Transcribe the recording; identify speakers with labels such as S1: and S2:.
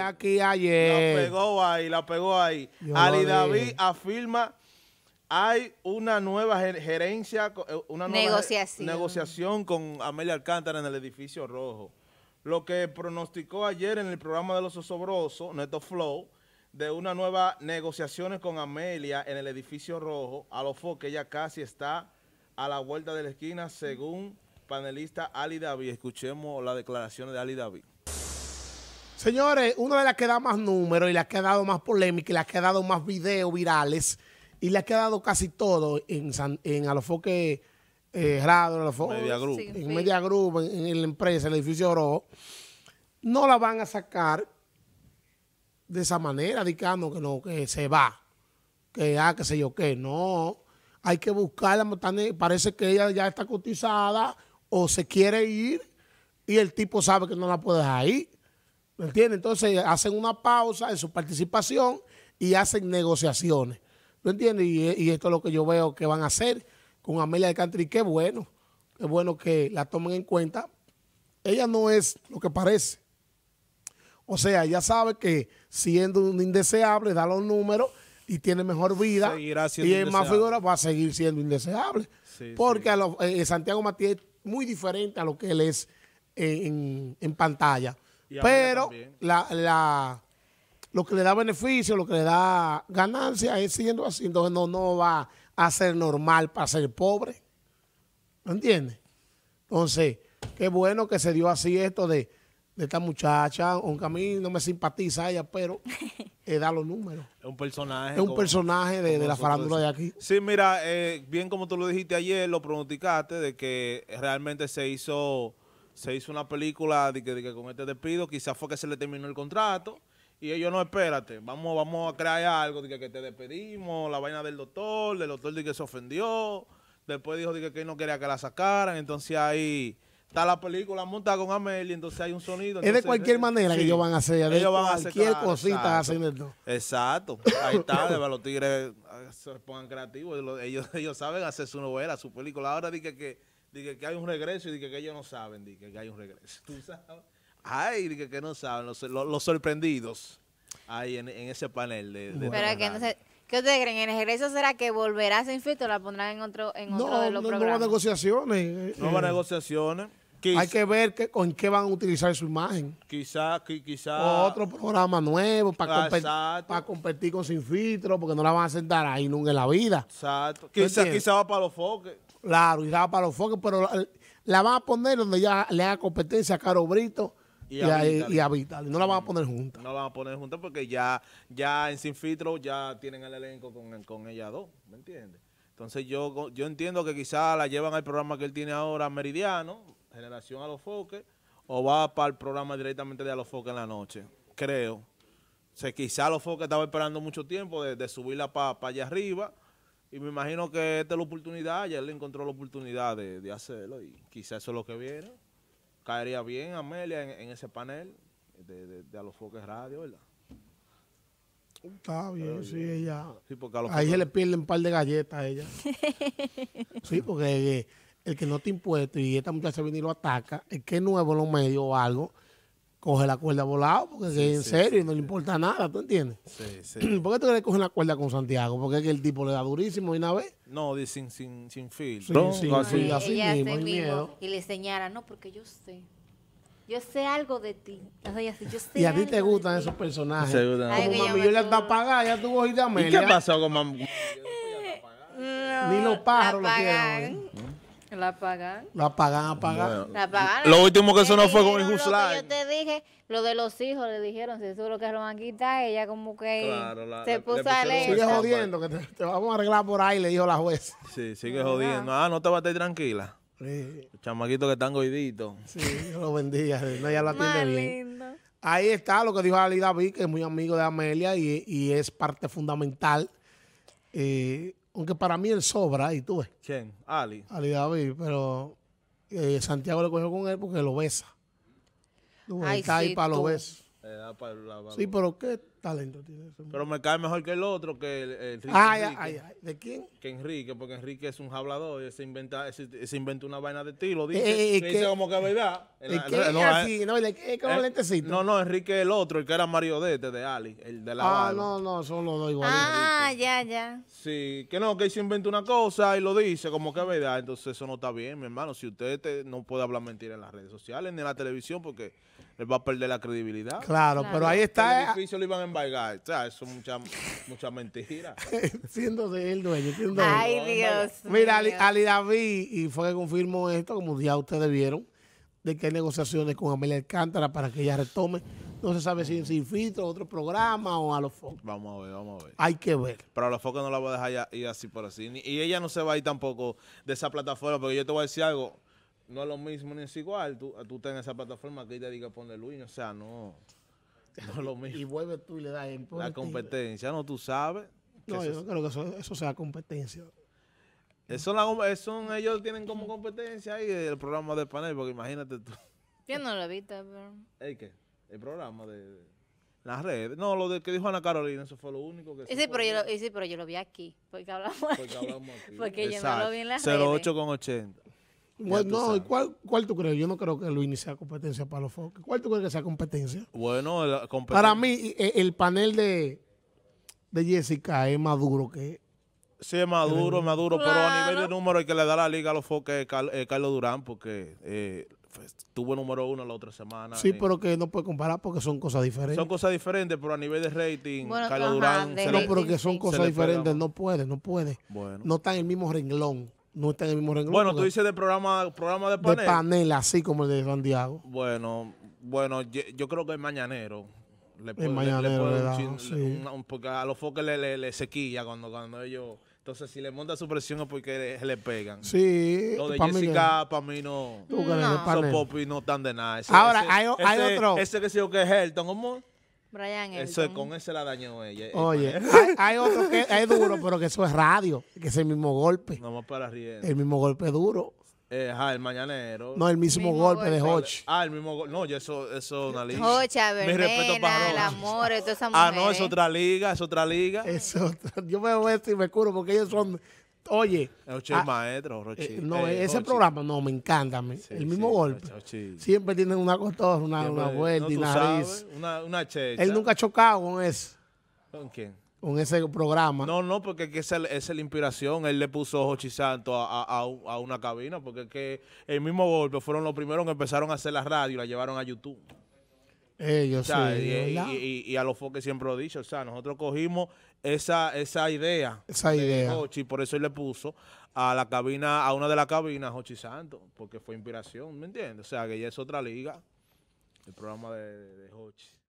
S1: aquí ayer. La pegó
S2: ahí, la pegó ahí. Ali David afirma hay una nueva gerencia, eh, una nueva negociación. con Amelia Alcántara en el edificio rojo. Lo que pronosticó ayer en el programa de los osobrosos, Neto Flow, de una nueva negociación con Amelia en el edificio rojo, a lo que ella casi está a la vuelta de la esquina, según panelista Ali David. Escuchemos las declaraciones de Ali David.
S1: Señores, una de las que da más números y la que ha dado más polémica y la que ha dado más videos virales y la que ha dado casi todo en, en Alofoque eh, Radio, Alofoque, en Media Group, en, la empresa, en el edificio Oro, no la van a sacar de esa manera, dicando ah, que no, que se va, que ah, que sé yo qué, no hay que buscarla. Parece que ella ya está cotizada o se quiere ir y el tipo sabe que no la puede dejar ahí. ¿Me entiendes? Entonces hacen una pausa en su participación y hacen negociaciones. ¿Me entiendes? Y, esto es lo que yo veo que van a hacer con Amelia De Cantri. qué bueno, qué bueno que la tomen en cuenta. Ella no es lo que parece. O sea, ella sabe que siendo un indeseable, da los números y tiene mejor vida. y es más figura, va a seguir siendo indeseable. porque eh, Santiago Matías es muy diferente a lo que él es eh, en pantalla. Pero la, lo que le da beneficio, lo que le da ganancia es siendo así. Entonces no, no va a ser normal para ser pobre. ¿Me entiendes? Entonces, qué bueno que se dio así esto de, esta muchacha, aunque a mí no me simpatiza ella, pero eh, da los números.
S2: Es un personaje. Es un personaje de, la farándula de aquí. Sí, mira, eh, bien como tú lo dijiste ayer, lo pronosticaste de que realmente se hizo se hizo una película de que, con este despido, quizás fue que se le terminó el contrato y ellos no, espérate, vamos, vamos a crear algo, de que, te despedimos, la vaina del doctor, del doctor de que se ofendió, después dijo de que, no quería que la sacaran, entonces ahí está la película montada con Amelia, entonces hay un sonido. es de cualquier eh, manera que ellos van a hacer, ellos van a hacer cualquier cosita haciendo Exacto, ahí está, los tigres ah, se pongan creativos, ellos, ellos saben hacer su novela, su película, ahora dije que Dije que hay un regreso y dije que ellos no saben, dije que hay un regreso. ¿Tú sabes? Ay, dije que no saben, los, sorprendidos ahí en, ese panel de, ¿qué ustedes creen? ¿En el regreso será que volverá sin filtro la pondrán en otro, en otro de los no, programas? Eh, no, eh.
S1: negociaciones. Nuevas negociaciones. hay que ver con qué van a utilizar su imagen.
S2: Quizá, quizá. otro
S1: programa nuevo para, competir, para competir con sin filtro, porque no la van a sentar ahí nunca en la vida.
S2: Exacto. quizás quizá va para los foques
S1: Claro, y va para los foques, pero la, van a poner donde ya le haga competencia a Caro Brito
S2: y, a, y
S1: No la van a poner juntas.
S2: No la van a poner juntas porque ya, ya en Sin Filtro ya tienen el elenco con, ella ellas dos, ¿me entiendes? Entonces yo, yo entiendo que quizás la llevan al programa que él tiene ahora, Meridiano, Generación a los Foques, o va para el programa directamente de a los Foques en la noche, creo. O quizá quizás a los Foques estaba esperando mucho tiempo de, de subirla para allá arriba, y me imagino que esta es la oportunidad, ya él encontró la oportunidad de, hacerlo y quizás eso es lo que viene. Caería bien Amelia en, ese panel de, de, a los foques radio, ¿verdad? Está bien, sí, ella. a Ahí se le pierden
S1: un par de galletas a ella. sí, porque eh, el, que no te impuesto y esta muchacha viene y lo ataca, Es que es nuevo en los medios o algo, coge la cuerda volado, porque en serio y no le importa nada, ¿tú entiendes?
S2: Sí, sí.
S1: ¿Por qué tú le coger la cuerda con Santiago? Porque es que el tipo le da
S2: durísimo y una vez. No, sin, sin, sin filtro. así Y le enseñara no, porque yo sé. Yo sé algo de ti. yo sé y a ti te
S1: gustan esos personajes. gustan. Ay, yo le ya tuvo y a ¿Y qué pasó con mami? Ni los pájaros lo quieren. La pagan. La pagan,
S2: apagan. la pagan. Lo último que eso no fue con el que Yo te dije, lo de los hijos, le dijeron, si eso es lo que lo van a quitar, ella como que se puso a leer. Sigue jodiendo,
S1: que te, vamos a arreglar por ahí, le dijo la juez.
S2: Sí, sigue jodiendo. Ah, no te vas a estar tranquila. Sí. Los chamaquitos que están goiditos. Sí,
S1: Dios lo bendiga. No, ya lo atiende bien. Ahí está lo que dijo Ali David, que es muy amigo de Amelia y, y es parte fundamental. Eh, aunque para mí él sobra ahí, tú ves. ¿Quién? Ali. Ali David, pero eh, Santiago lo cogió con él porque lo besa. Tú cae sí, para lo beso.
S2: Eh, sí, pero
S1: qué talento
S2: tiene ese Pero me cae mejor que el otro, que el, ay, ay, ay, ¿De quién? Que Enrique, porque Enrique es un hablador, y se inventa, se, una vaina de ti, lo eh, dice, eh, eh que, como que verdad. ¿Y qué no, no, es lentecito. No, no, Enrique el otro, el que era Mario de de Ali, el de la Ah, no,
S1: no, son los dos iguales. Ah, ya, ya.
S2: Sí, que no, que se inventa una cosa y lo dice como que verdad, entonces eso no está bien, mi hermano. Si usted no puede hablar mentira en las redes sociales ni en la televisión, porque él va a perder la credibilidad. Claro, pero ahí está. El eh. edificio lo iban a embargar. O sea, eso es mucha, mucha mentira.
S1: siéndose el dueño. Ay, Dios. Mira, Ali, David, y fue que confirmó esto, como ya ustedes vieron, de que hay negociaciones con Amelia Alcántara para que ella retome. No se sabe si en Sin otro programa o a los focos.
S2: Vamos a ver, vamos a ver. Hay que ver. Pero a los focos no la voy a dejar ir así por así. y ella no se va a ir tampoco de esa plataforma, porque yo te voy a decir algo no es lo mismo ni es igual. Tú, tú estás en esa plataforma que te diga poner Luis, o sea, no. No es lo mismo. Y vuelves tú y le das en La competencia, no tú sabes. No, yo eso,
S1: creo que eso, eso sea
S2: competencia. Eso, la, ellos tienen como competencia ahí el programa de panel, porque imagínate tú. Yo no lo he visto, pero... ¿El qué? El programa de, las redes. No, lo que dijo Ana Carolina, eso fue lo único que... Y sí, pero yo lo, sí, pero yo lo vi aquí, porque hablamos porque aquí. Hablamos aquí. Porque yo no lo vi en las 08 redes. 08 con 80. Bueno, no, ¿cuál,
S1: ¿cuál tú crees? Yo no creo que Luis sea competencia para los Fox, ¿Cuál tú crees que sea competencia?
S2: Bueno, Para mí,
S1: e, el, panel de, de Jessica es más duro que.
S2: Sí, es más duro, más duro, pero a nivel de número el que le da la liga a los foques es Carlos Durán, porque eh, pues, tuvo número uno la otra semana. Sí, pero que
S1: no puede comparar porque son cosas diferentes. Son
S2: cosas diferentes, pero a nivel de rating, Carlos Durán... pero que son cosas diferentes,
S1: no puede, no puede. Bueno. No está en el mismo renglón no está en el mismo renglón. Bueno, tú dices
S2: del programa, programa de panel. De
S1: panel, así como el de Santiago.
S2: Bueno, bueno, yo, creo que el mañanero. Le puede, el mañanero, le, puede sí. Porque a los foques le, le, sequilla cuando, cuando ellos... Entonces, si le monta su presión es porque le, pegan. Sí. Lo de Jessica, para mí no. Tú no. pop y no están de nada. Ahora, hay, otro. Ese que se que es Helton, ¿cómo? Brian Eso es, con ese la dañó ella. Eh, Oye, eh, eh. hay, otro que es duro, pero que eso
S1: es radio, que es el mismo golpe. No más para arriba. El mismo golpe duro.
S2: ajá, el mañanero. No, el mismo, golpe, de Hoch. Ah, el mismo golpe. No, yo eso, eso una liga. Hoch, Mi respeto para el
S1: amor, Ah, no, es otra
S2: liga, es otra liga. Es
S1: otra. Yo me voy a decir, me curo, porque ellos son Oye.
S2: Ah, eh, no, eh, ese
S1: programa no me encanta. el mismo golpe. Siempre tienen una costosa, una, vuelta una, una Él nunca ha chocado con eso. ¿Con quién? Con ese programa.
S2: No, no, porque es, que esa, es la inspiración. Él le puso Ojo Santo a, a, a, una cabina, porque es que el mismo golpe fueron los primeros que empezaron a hacer la radio y la llevaron a YouTube.
S1: Eh,
S2: y, a los foques siempre lo he dicho, o sea, nosotros cogimos esa, esa idea. Esa idea. De Hochi, por eso él le puso a la cabina, a una de las cabinas, Hochi Santos, porque fue inspiración, ¿me entiendes? O sea, que ya es otra liga, el programa de, de, de Hochi.